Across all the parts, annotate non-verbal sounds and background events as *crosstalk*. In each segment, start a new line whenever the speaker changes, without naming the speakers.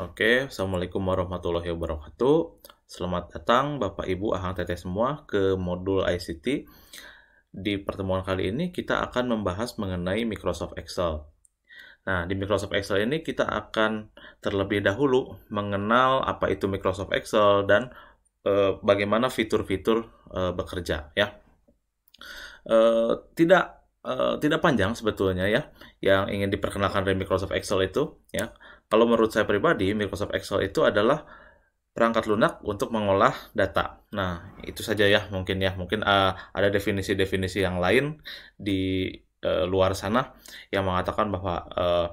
Oke, Assalamualaikum warahmatullahi wabarakatuh. Selamat datang Bapak Ibu Ahang Teteh semua ke modul ICT. Di pertemuan kali ini kita akan membahas mengenai Microsoft Excel. Nah, di Microsoft Excel ini kita akan terlebih dahulu mengenal apa itu Microsoft Excel dan e, bagaimana fitur-fitur e, bekerja ya. E, tidak e, tidak panjang sebetulnya ya yang ingin diperkenalkan dari Microsoft Excel itu ya kalau menurut saya pribadi, Microsoft Excel itu adalah perangkat lunak untuk mengolah data. Nah, itu saja ya mungkin ya. Mungkin uh, ada definisi-definisi yang lain di uh, luar sana yang mengatakan bahwa uh,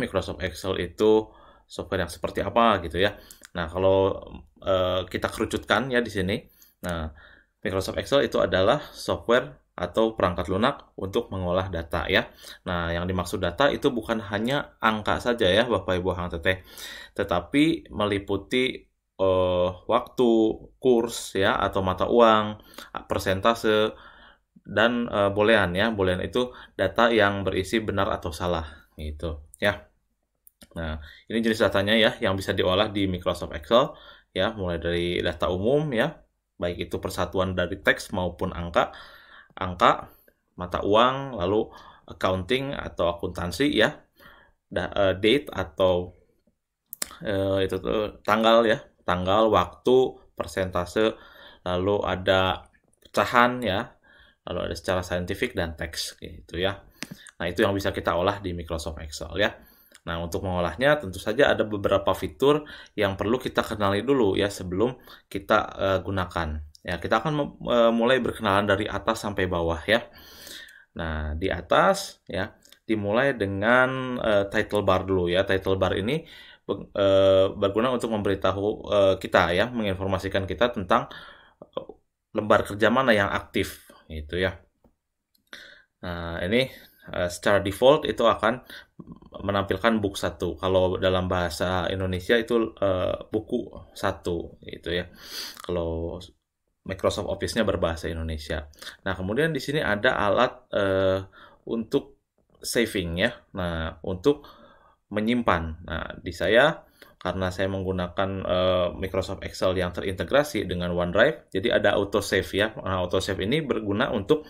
Microsoft Excel itu software yang seperti apa gitu ya. Nah, kalau uh, kita kerucutkan ya di sini. Nah, Microsoft Excel itu adalah software atau perangkat lunak untuk mengolah data ya. Nah, yang dimaksud data itu bukan hanya angka saja ya Bapak Ibu Hang Teteh, tetapi meliputi eh, waktu, kurs ya atau mata uang, persentase dan eh, bolehan ya. Bolehan itu data yang berisi benar atau salah gitu ya. Nah, ini jenis datanya ya yang bisa diolah di Microsoft Excel ya, mulai dari data umum ya, baik itu persatuan dari teks maupun angka angka, mata uang, lalu accounting atau akuntansi ya, eh, date atau uh, itu tuh tanggal ya, tanggal, waktu, persentase, lalu ada pecahan ya, lalu ada secara saintifik dan teks gitu ya. Nah, itu yang bisa kita olah di Microsoft Excel ya. Nah, untuk mengolahnya tentu saja ada beberapa fitur yang perlu kita kenali dulu ya sebelum kita uh, gunakan. Ya, kita akan e, mulai berkenalan dari atas sampai bawah ya. Nah, di atas ya dimulai dengan uh, title bar dulu ya. Title bar ini uh, berguna untuk memberitahu uh, kita ya, menginformasikan kita tentang lembar kerja mana yang aktif gitu ya. Nah, ini uh, secara default itu akan menampilkan book satu. Kalau dalam bahasa Indonesia itu uh, buku satu gitu ya. Kalau Microsoft Office-nya berbahasa Indonesia. Nah, kemudian di sini ada alat uh, untuk saving ya. Nah, untuk menyimpan. Nah, di saya karena saya menggunakan uh, Microsoft Excel yang terintegrasi dengan OneDrive, jadi ada auto save ya. Nah, auto save ini berguna untuk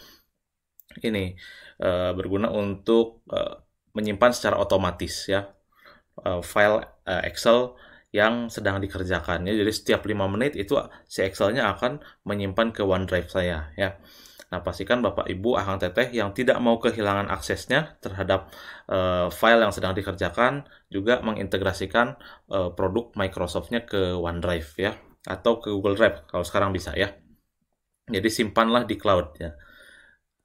ini uh, berguna untuk uh, menyimpan secara otomatis ya uh, file uh, Excel yang sedang dikerjakan ya. Jadi setiap 5 menit itu si Excel-nya akan menyimpan ke OneDrive saya ya. Nah, pastikan Bapak Ibu Ahang Teteh yang tidak mau kehilangan aksesnya terhadap uh, file yang sedang dikerjakan juga mengintegrasikan uh, produk Microsoft-nya ke OneDrive ya atau ke Google Drive kalau sekarang bisa ya. Jadi simpanlah di cloud ya.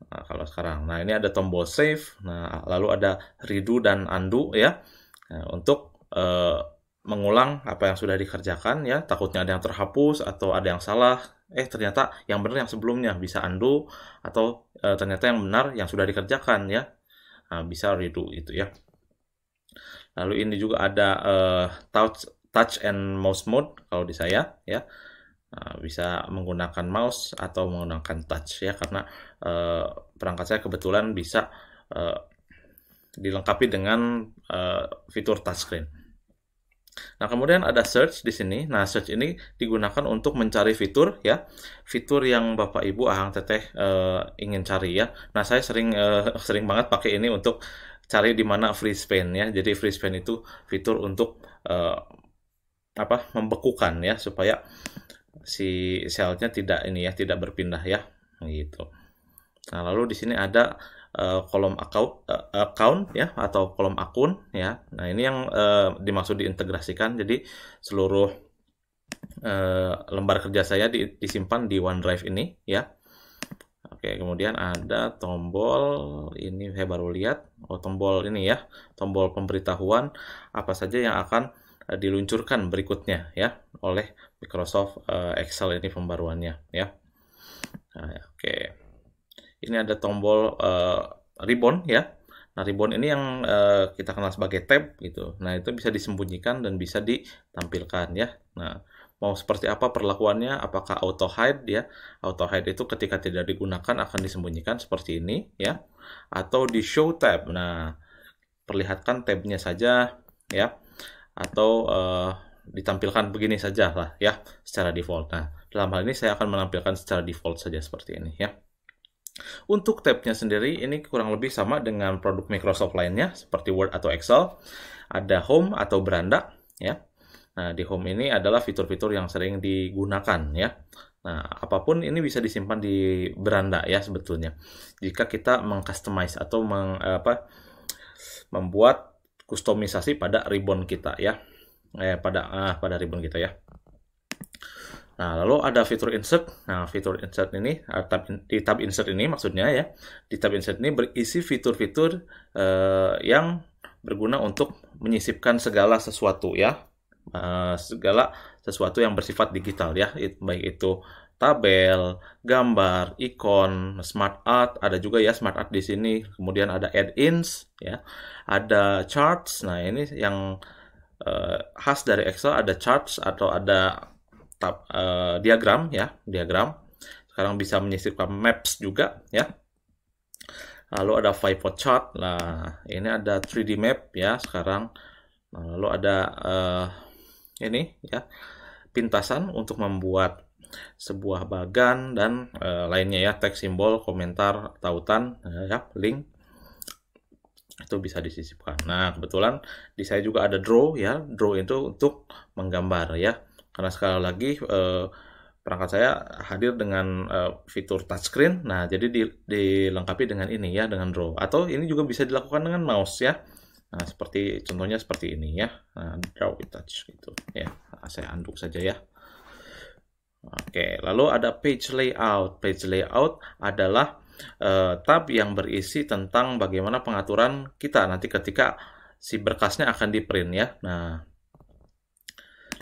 Nah, kalau sekarang. Nah, ini ada tombol save, nah lalu ada redo dan undo ya. Nah, untuk eh, mengulang apa yang sudah dikerjakan ya takutnya ada yang terhapus atau ada yang salah eh ternyata yang benar yang sebelumnya bisa undo atau e, ternyata yang benar yang sudah dikerjakan ya nah, bisa redo itu ya lalu ini juga ada e, touch touch and mouse mode kalau di saya ya nah, bisa menggunakan mouse atau menggunakan touch ya karena e, perangkat saya kebetulan bisa e, dilengkapi dengan e, fitur touchscreen Nah, kemudian ada search di sini. Nah, search ini digunakan untuk mencari fitur ya. Fitur yang Bapak Ibu ahang teteh e, ingin cari ya. Nah, saya sering e, *laughs* sering banget pakai ini untuk cari di mana free span ya. Jadi free span itu fitur untuk e, apa? membekukan ya supaya si selnya tidak ini ya, tidak berpindah ya. Gitu. Nah, lalu di sini ada Eh, kolom account, uh, account ya atau kolom akun ya. Nah ini yang uh, dimaksud diintegrasikan. Jadi seluruh uh, lembar kerja saya di, disimpan di OneDrive ini ya. Oke kemudian ada tombol ini saya baru lihat. Oh tombol ini ya, tombol pemberitahuan apa saja yang akan diluncurkan berikutnya ya oleh Microsoft Excel ini pembaruannya ya. Nah, Oke. Okay ini ada tombol uh, eh, ribbon ya. Nah, ribbon ini yang uh, kita kenal sebagai tab gitu. Nah, itu bisa disembunyikan dan bisa ditampilkan ya. Nah, mau seperti apa perlakuannya, apakah auto hide ya. Auto hide itu ketika tidak digunakan akan disembunyikan seperti ini ya. Atau di show tab. Nah, perlihatkan tabnya saja ya. Atau uh, ditampilkan begini saja lah ya secara default. Nah, dalam hal ini saya akan menampilkan secara default saja seperti ini ya. Untuk tabnya sendiri, ini kurang lebih sama dengan produk Microsoft lainnya, seperti Word atau Excel. Ada Home atau beranda, ya. Nah, di Home ini adalah fitur-fitur yang sering digunakan, ya. Nah, apapun ini bisa disimpan di beranda, ya, sebetulnya. Jika kita mengcustomize atau meng, eh, apa, membuat kustomisasi pada ribbon kita, ya. Eh, pada ah, pada ribbon kita, ya. Nah, lalu ada fitur insert. Nah, fitur insert ini, eh, tab, di tab insert ini maksudnya ya, di tab insert ini berisi fitur-fitur uh, yang berguna untuk menyisipkan segala sesuatu ya, uh, segala sesuatu yang bersifat digital ya, It, baik itu tabel, gambar, ikon, smart art, ada juga ya smart art di sini. Kemudian ada add-ins ya. Ada charts. Nah, ini yang uh, khas dari Excel ada charts atau ada tab, uh, diagram ya, diagram. Sekarang bisa menyisipkan maps juga ya. Lalu ada FIFO chart. Nah, ini ada 3D map ya sekarang. Nah, lalu ada uh, ini ya pintasan untuk membuat sebuah bagan dan uh, lainnya ya teks simbol komentar tautan ya link itu bisa disisipkan. Nah, kebetulan di saya juga ada draw ya. Draw itu untuk menggambar ya. Karena sekali lagi uh, perangkat saya hadir dengan uh, fitur touchscreen. Nah, jadi di, dilengkapi dengan ini ya, dengan draw. Atau ini juga bisa dilakukan dengan mouse ya. Nah, seperti contohnya seperti ini ya. Nah, draw with touch gitu ya. Nah, saya anduk saja ya. Oke, lalu ada page layout. Page layout adalah uh, tab yang berisi tentang bagaimana pengaturan kita nanti ketika si berkasnya akan di print ya. Nah,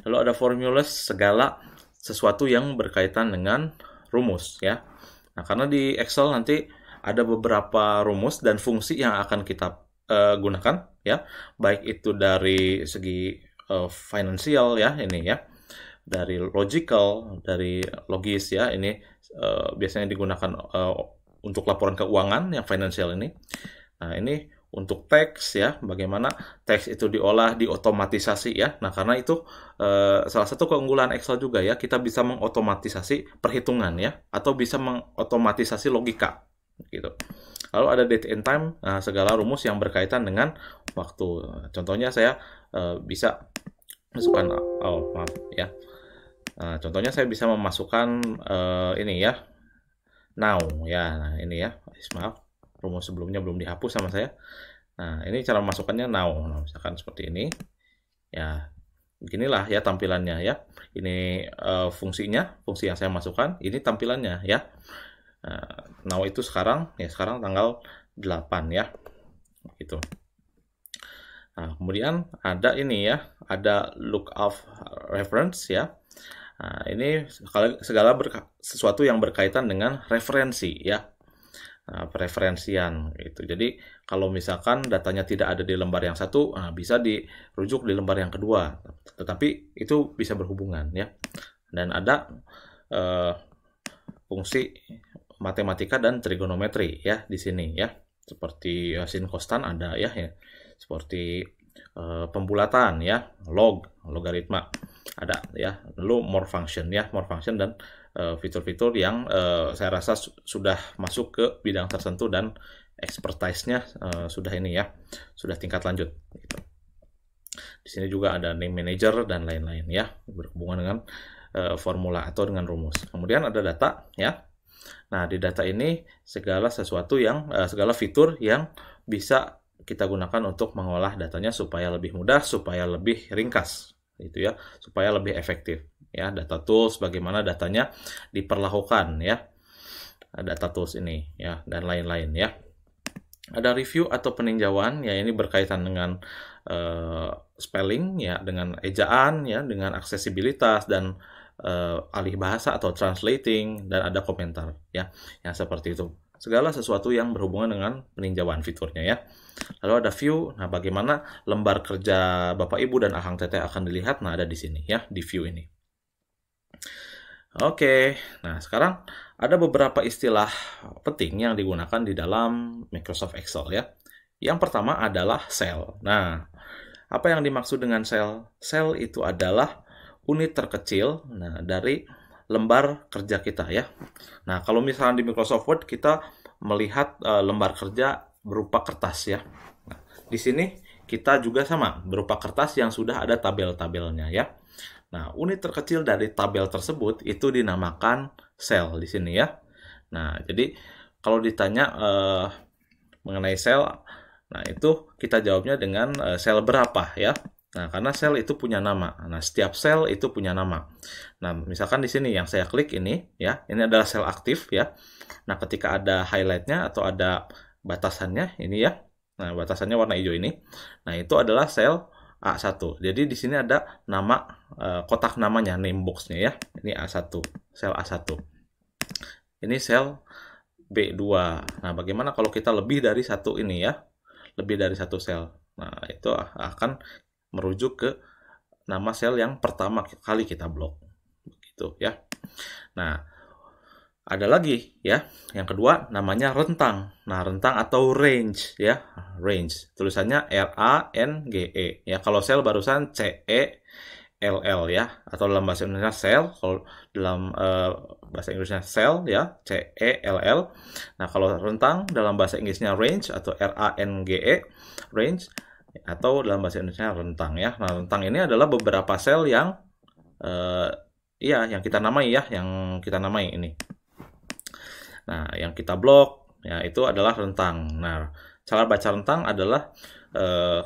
Lalu ada formula segala sesuatu yang berkaitan dengan rumus ya. Nah, karena di Excel nanti ada beberapa rumus dan fungsi yang akan kita uh, gunakan ya, baik itu dari segi uh, eh, finansial ya ini ya. Dari logical, dari logis ya ini uh, biasanya digunakan uh, untuk laporan keuangan yang finansial ini. Nah, ini untuk teks ya, bagaimana teks itu diolah, diotomatisasi ya. Nah, karena itu e, salah satu keunggulan Excel juga ya, kita bisa mengotomatisasi perhitungan ya atau bisa mengotomatisasi logika gitu. Lalu ada date and time, nah, segala rumus yang berkaitan dengan waktu. Contohnya saya e, bisa masukkan oh maaf ya. Nah, contohnya saya bisa memasukkan e, ini ya. Now ya, nah ini ya. Maaf promo sebelumnya belum dihapus sama saya. Nah, ini cara masukkannya now. Nah, misalkan seperti ini. Ya, beginilah ya tampilannya ya. Ini uh, fungsinya, fungsi yang saya masukkan, ini tampilannya ya. Uh, now itu sekarang ya sekarang tanggal 8 ya. Gitu. Nah, kemudian ada ini ya, ada look of reference ya. Nah, ini segala sesuatu yang berkaitan dengan referensi ya Eh, preferensian gitu. Jadi kalau misalkan datanya tidak ada di lembar yang satu, nah, bisa dirujuk di lembar yang kedua. Tetapi itu bisa berhubungan ya. Dan ada eh, fungsi matematika dan trigonometri ya di sini ya. Seperti eh, sin kostan ada ya ya. Seperti pembulatan ya, log, logaritma ada ya lalu more function ya more function dan eh, fitur-fitur uh, yang uh, saya rasa su sudah masuk ke bidang tertentu dan expertise-nya uh, sudah ini ya sudah tingkat lanjut gitu. di sini juga ada name manager dan lain-lain ya berhubungan dengan uh, formula atau dengan rumus kemudian ada data ya nah di data ini segala sesuatu yang uh, segala fitur yang bisa kita gunakan untuk mengolah datanya supaya lebih mudah supaya lebih ringkas itu ya supaya lebih efektif ya data tools bagaimana datanya diperlakukan ya data tools ini ya dan lain-lain ya ada review atau peninjauan ya ini berkaitan dengan uh, spelling ya dengan ejaan ya dengan aksesibilitas dan uh, alih bahasa atau translating dan ada komentar ya yang seperti itu segala sesuatu yang berhubungan dengan peninjauan fiturnya ya. Lalu ada view, nah bagaimana lembar kerja Bapak Ibu dan Ahang Teteh akan dilihat, nah ada di sini ya, di view ini. Oke, nah sekarang ada beberapa istilah penting yang digunakan di dalam Microsoft Excel ya. Yang pertama adalah cell Nah, apa yang dimaksud dengan cell cell itu adalah unit terkecil nah, dari lembar kerja kita ya. Nah, kalau misalnya di Microsoft Word kita melihat uh, lembar kerja berupa kertas ya. Nah, di sini kita juga sama berupa kertas yang sudah ada tabel-tabelnya ya. Nah, unit terkecil dari tabel tersebut itu dinamakan sel di sini ya. Nah, jadi kalau ditanya uh, mengenai sel, nah itu kita jawabnya dengan uh, sel berapa ya. Nah, karena sel itu punya nama. Nah, setiap sel itu punya nama. Nah, misalkan di sini yang saya klik ini, ya, ini adalah sel aktif, ya. Nah, ketika ada highlightnya atau ada batasannya, ini ya. Nah, batasannya warna hijau ini. Nah, itu adalah sel A1. Jadi di sini ada nama eh, kotak namanya, name box-nya ya. Ini A1, sel A1. Ini sel B2. Nah, bagaimana kalau kita lebih dari satu ini ya? Lebih dari satu sel. Nah, itu akan merujuk ke nama sel yang pertama kali kita blok. Begitu ya. Nah, ada lagi ya. Yang kedua namanya rentang. Nah, rentang atau range ya, range. Tulisannya R A N G E ya. Kalau sel barusan C E L L ya atau dalam bahasa Indonesia sel kalau dalam uh, bahasa Inggrisnya sel ya C E L L. Nah, kalau rentang dalam bahasa Inggrisnya range atau R A N G E range atau dalam bahasa Indonesia rentang ya. Nah, rentang ini adalah beberapa sel yang uh, iya yang kita namai ya, yang kita namai ini. Nah, yang kita blok ya itu adalah rentang. Nah, cara baca rentang adalah uh,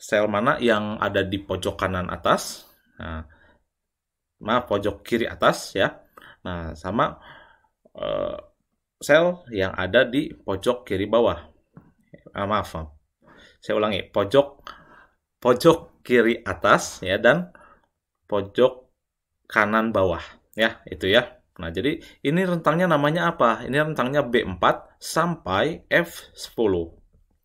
sel mana yang ada di pojok kanan atas. Nah, maaf pojok kiri atas ya. Nah, sama uh, sel yang ada di pojok kiri bawah. Ah, maaf, saya ulangi pojok pojok kiri atas ya dan pojok kanan bawah ya itu ya nah jadi ini rentangnya namanya apa ini rentangnya B4 sampai F10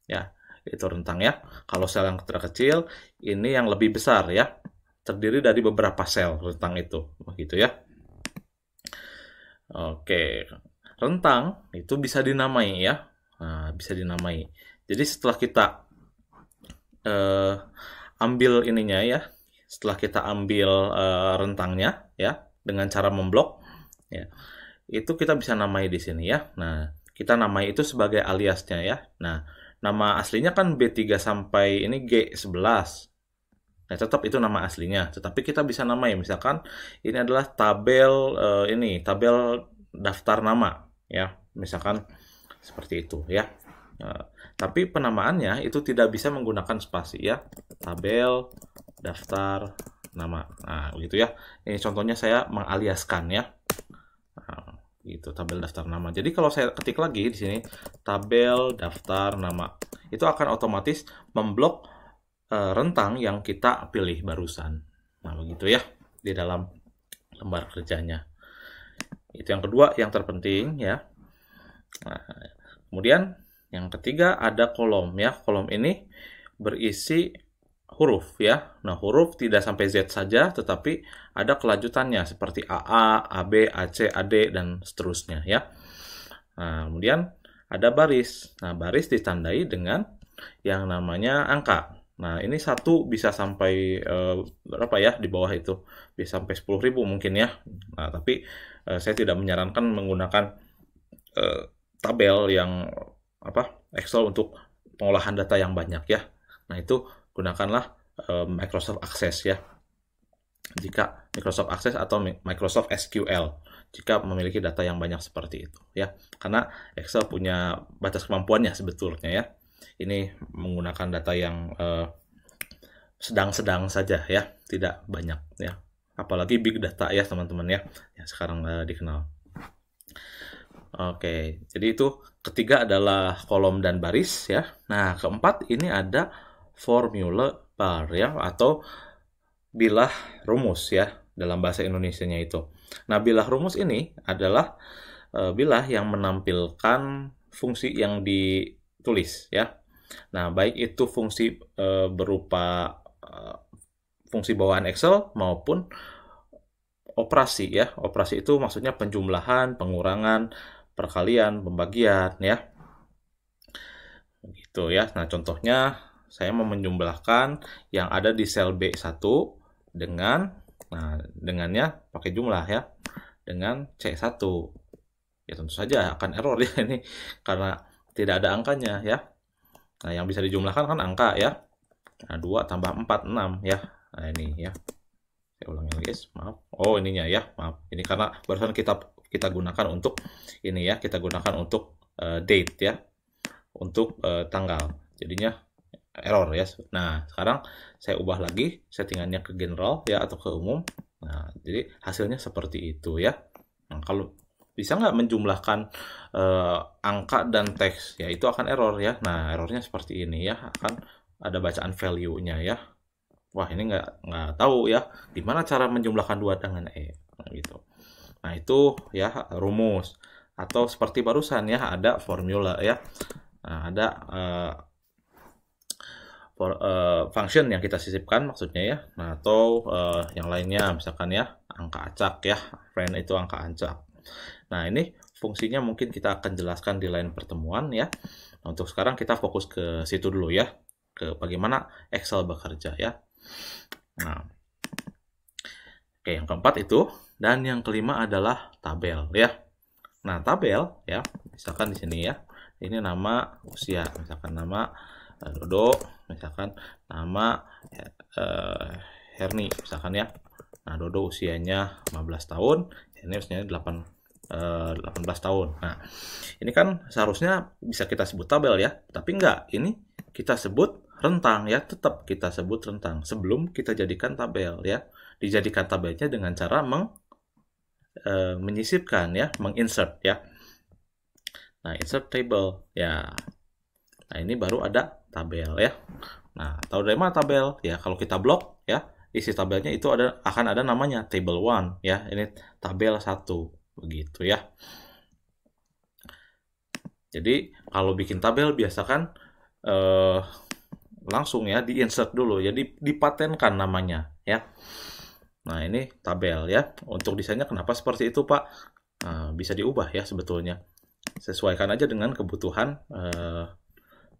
ya itu rentang ya kalau sel yang terkecil ini yang lebih besar ya terdiri dari beberapa sel rentang itu begitu ya oke rentang itu bisa dinamai ya nah, bisa dinamai jadi setelah kita uh, ambil ininya ya setelah kita ambil uh, rentangnya ya dengan cara memblok ya itu kita bisa namai di sini ya nah kita namai itu sebagai aliasnya ya nah nama aslinya kan B3 sampai ini G11 Nah, tetap itu nama aslinya, tetapi kita bisa namai misalkan ini adalah tabel uh, ini, tabel daftar nama ya. Misalkan seperti itu ya. Tapi penamaannya itu tidak bisa menggunakan spasi ya. Tabel, daftar, nama. Nah, begitu ya. Ini contohnya saya mengaliaskan ya. Nah, gitu tabel daftar nama. Jadi kalau saya ketik lagi di sini tabel daftar nama, itu akan otomatis memblok e, rentang yang kita pilih barusan. Nah, begitu ya di dalam lembar kerjanya. Itu yang kedua yang terpenting ya. Nah, kemudian yang ketiga ada kolom ya. Kolom ini berisi huruf ya. Nah, huruf tidak sampai Z saja tetapi ada kelanjutannya seperti AA, AB, AC, AD dan seterusnya ya. Nah, kemudian ada baris. Nah, baris ditandai dengan yang namanya angka. Nah, ini satu bisa sampai e, berapa ya di bawah itu? Bisa sampai 10.000 mungkin ya. Nah, tapi e, saya tidak menyarankan menggunakan e, tabel yang apa Excel untuk pengolahan data yang banyak ya. Nah itu gunakanlah uh, Microsoft Access ya. Jika Microsoft Access atau Microsoft SQL jika memiliki data yang banyak seperti itu ya. Karena Excel punya batas kemampuannya sebetulnya ya. Ini menggunakan data yang eh, sedang-sedang uh, saja ya, tidak banyak ya. Apalagi big data ya teman-teman ya, yang sekarang uh, dikenal. Oke, jadi itu ketiga adalah kolom dan baris ya. Nah, keempat ini ada formula bar ya atau bilah rumus ya dalam bahasa Indonesianya itu. Nah, bilah rumus ini adalah e, bilah yang menampilkan fungsi yang ditulis ya. Nah, baik itu fungsi e, berupa e, fungsi bawaan Excel maupun operasi ya. Operasi itu maksudnya penjumlahan, pengurangan, perkalian, pembagian ya. Begitu ya. Nah, contohnya saya mau menjumlahkan yang ada di sel B1 dengan nah dengannya pakai jumlah ya. Dengan C1. Ya tentu saja akan error ya *laughs* ini karena tidak ada angkanya ya. Nah, yang bisa dijumlahkan kan angka ya. Nah, 2 tambah 4 6 ya. Nah, ini ya. Saya ulangi lagi, Maaf. Oh, ininya ya. Maaf. Ini karena barusan kita kita gunakan untuk ini ya, kita gunakan untuk uh, date ya, untuk uh, tanggal. Jadinya error ya. Nah, sekarang saya ubah lagi settingannya ke general ya atau ke umum. Nah, jadi hasilnya seperti itu ya. Nah, kalau bisa nggak menjumlahkan uh, angka dan teks ya itu akan error ya. Nah, errornya seperti ini ya, akan ada bacaan value-nya ya. Wah, ini nggak nggak tahu ya gimana cara menjumlahkan dua dengan e nah, gitu. Nah, itu ya rumus atau seperti barusan ya ada formula ya. Nah, ada uh, for, uh, function yang kita sisipkan maksudnya ya. Nah, atau uh, yang lainnya misalkan ya angka acak ya. Friend itu angka acak. Nah, ini fungsinya mungkin kita akan jelaskan di lain pertemuan ya. Nah, untuk sekarang kita fokus ke situ dulu ya, ke bagaimana Excel bekerja ya. Nah, oke yang keempat itu dan yang kelima adalah tabel ya. Nah, tabel ya, misalkan di sini ya. Ini nama usia, misalkan nama eh, Dodo, misalkan nama eh, Herni misalkan ya. Nah, Dodo usianya 15 tahun, ini usianya 8 18 eh, tahun. Nah, ini kan seharusnya bisa kita sebut tabel ya, tapi enggak. Ini kita sebut rentang ya, tetap kita sebut rentang sebelum kita jadikan tabel ya. Dijadikan tabelnya dengan cara meng uh, menyisipkan ya, menginsert ya. Nah, insert table ya. Nah, ini baru ada tabel ya. Nah, tahu dari mana tabel? Ya, kalau kita blok ya, isi tabelnya itu ada akan ada namanya table one ya. Ini tabel satu begitu ya. Jadi, kalau bikin tabel biasakan eh langsung ya di insert dulu. Jadi dipatenkan namanya ya. Nah, ini tabel ya. Untuk desainnya kenapa seperti itu, Pak? Nah, bisa diubah ya sebetulnya. Sesuaikan aja dengan kebutuhan eh,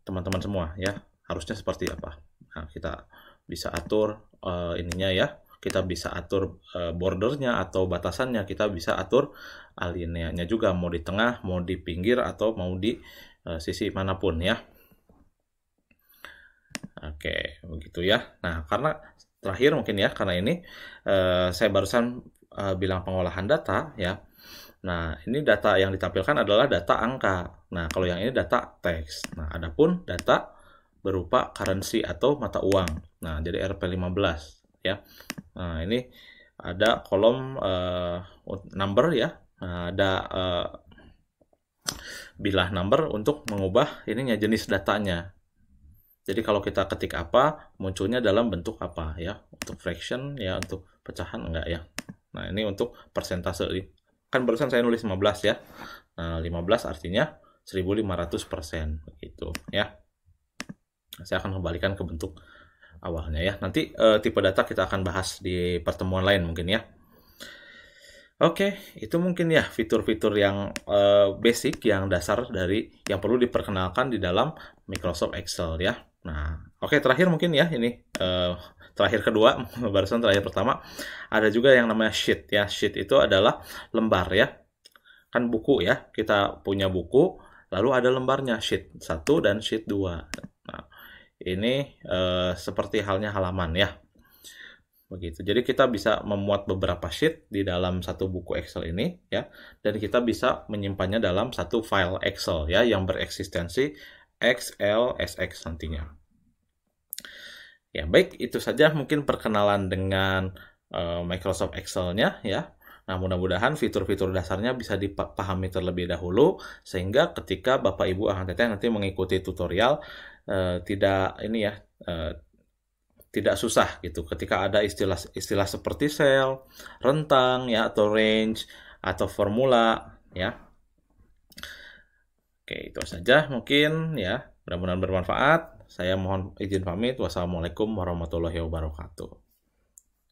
teman-teman eh, semua ya. Harusnya seperti apa. Nah, kita bisa atur eh, ininya ya. Kita bisa atur eh, bordernya atau batasannya. Kita bisa atur alineanya juga. Mau di tengah, mau di pinggir, atau mau di eh, sisi manapun ya. Oke, begitu ya. Nah, karena terakhir mungkin ya karena ini uh, saya barusan uh, bilang pengolahan data ya. Nah, ini data yang ditampilkan adalah data angka. Nah, kalau yang ini data teks. Nah, adapun data berupa currency atau mata uang. Nah, jadi RP15 ya. Nah, ini ada kolom uh, number ya. Nah, ada uh, bilah number untuk mengubah ininya jenis datanya. Jadi kalau kita ketik apa, munculnya dalam bentuk apa ya. Untuk fraction ya, untuk pecahan enggak ya. Nah, ini untuk persentase. Kan barusan saya nulis 15 ya. Nah, 15 artinya 1500% begitu ya. Saya akan kembalikan ke bentuk awalnya ya. Nanti e, tipe data kita akan bahas di pertemuan lain mungkin ya. Oke, itu mungkin ya fitur-fitur yang e, basic, yang dasar dari yang perlu diperkenalkan di dalam Microsoft Excel ya. Nah, oke okay, terakhir mungkin ya ini uh, terakhir kedua *laughs* barusan terakhir pertama ada juga yang namanya sheet ya. Sheet itu adalah lembar ya. Kan buku ya. Kita punya buku lalu ada lembarnya sheet satu dan sheet dua Nah, ini uh, seperti halnya halaman ya. Begitu. Jadi kita bisa memuat beberapa sheet di dalam satu buku Excel ini ya dan kita bisa menyimpannya dalam satu file Excel ya yang bereksistensi XLSX nantinya. Ya, baik itu saja mungkin perkenalan dengan uh, Microsoft Excel-nya ya. Nah, mudah-mudahan fitur-fitur dasarnya bisa dipahami terlebih dahulu sehingga ketika Bapak Ibu akan teteh nanti mengikuti tutorial uh, tidak ini ya uh, tidak susah gitu. Ketika ada istilah-istilah seperti sel, rentang ya atau range atau formula ya Oke, itu saja mungkin ya. Mudah-mudahan bermanfaat. Saya mohon izin pamit. Wassalamualaikum warahmatullahi wabarakatuh.